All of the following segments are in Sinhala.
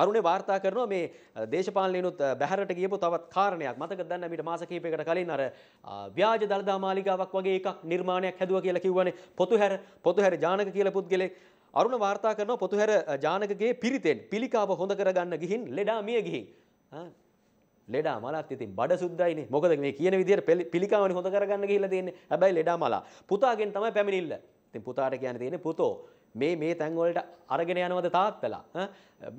අරුණේ වාර්තා කරනවා මේ දේශපාලනයනුත් බැහැරට ගියපු තවත් කාරණයක් මතක දන්න මීට මාස කිහිපයකට කලින් අර ව්‍යාජ දළදා මාලිගාවක් වගේ එකක් නිර්මාණයක් හැදුවා කියලා කිව්වනේ පොතුහැර පොතුහැර ජානක කියලා පුද්ගලෙක් අරුණ වාර්තා කරනවා පොතුහැර ජානකගේ පිරිතෙන් පිළිකාව හොඳ කරගන්න ගිහින් ලෙඩා මිය ගිහින් ලෙඩා මලත් ඉතින් බඩ සුද්දයිනේ මොකද මේ කියන විදිහට පිළිකාවනේ හොඳ කරගන්න ගිහිල්ලා තියෙන්නේ හැබැයි ලෙඩා මලා පුතාගෙන් තමයි පැමිණිල්ල ඉතින් පුතාට කියන්නේ තියෙන්නේ පුතෝ මේ මේ තැන්වලට අරගෙන යනවද තාත්තලා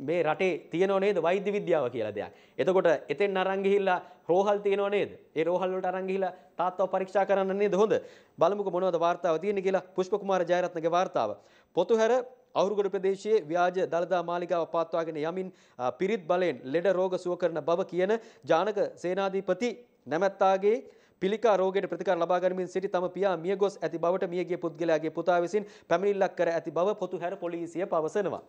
මේ රටේ තියනෝ නේද වෛද්‍ය විද්‍යාව කියලා දෙයක්. එතකොට එතෙන් අරන් ගිහිල්ලා රෝහල් තියනෝ නේද? ඒ රෝහල් වලට අරන් ගිහිල්ලා තාත්තව පරීක්ෂා කරන්න නේද හොඳ? බලමුකෝ මොනවද වාර්තාව තියෙන්නේ කියලා පුෂ්ප කුමාර ජයරත්නගේ වාර්තාව. පොතුහැර අවුරුගොඩ ප්‍රදේශයේ ව්‍යාජ දළදා මාලිගාව පාත්වාගෙන යමින් පිරිත් බලයෙන් ලෙඩ රෝග සුව කරන බව කියන ජානක සේනාධිපති නැමැත්තාගේ පිළිකා රෝගයට ප්‍රතිකාර ලබා ගනිමින් සිටි තම පියා මියගොස් ඇති බවට මියගිය පුද්ගලයාගේ පුතා විසින් පැමිණිල්ලක් කර ඇති බව පොතුහැර පොලිසිය පවසනවා.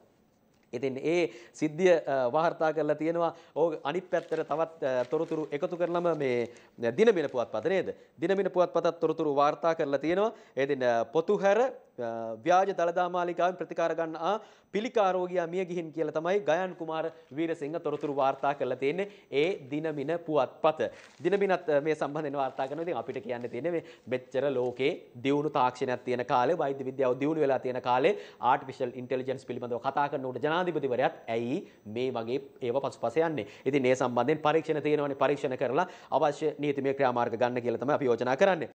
ඉතින් ඒ සිද්ධිය වාර්තා කරලා තියෙනවා ඕක අනිත් පැත්තට තවත් තොරතුරු එකතු කරලම මේ දිනමින පුවත්පත නේද දිනමින පුවත්පතත් තොරතුරු වාර්තා කරලා තියෙනවා ඒ දින පොතුහැර ව්‍යාජ දළදා මාලිකාවෙන් ප්‍රතිකාර ගන්නා පිළිකාරෝගියා මිය ගිහින් කියලා තමයි ගයන් කුමාර වීරසිංහ තොරතුරු වාර්තා කරලා තියෙන්නේ ඒ දිනමින පුවත්පත. දිනමිනත් මේ සම්බන්ධයෙන් වාර්තා කරනවා. ඉතින් අපිට කියන්න තියෙන්නේ මේ මෙච්චර ලෝකේ දියුණු තාක්ෂණයක් තියෙන කාලේ වෛද්‍ය විද්‍යාව දියුණු වෙලා තියෙන කාලේ ආටිෆිෂල් ඉන්ටෙලිජන්ස් පිළිබඳව කතා කරන උඩ ජනාධිපතිවරයාත් ඇයි මේ වගේ ඒව පසුපස යන්නේ. ඉතින් මේ සම්බන්ධයෙන් පරීක්ෂණ තියෙනවනේ පරීක්ෂණ කරලා අවශ්‍ය නීතිමය ක්‍රියාමාර්ග ගන්න කියලා තමයි අපි යෝජනා කරන්නේ.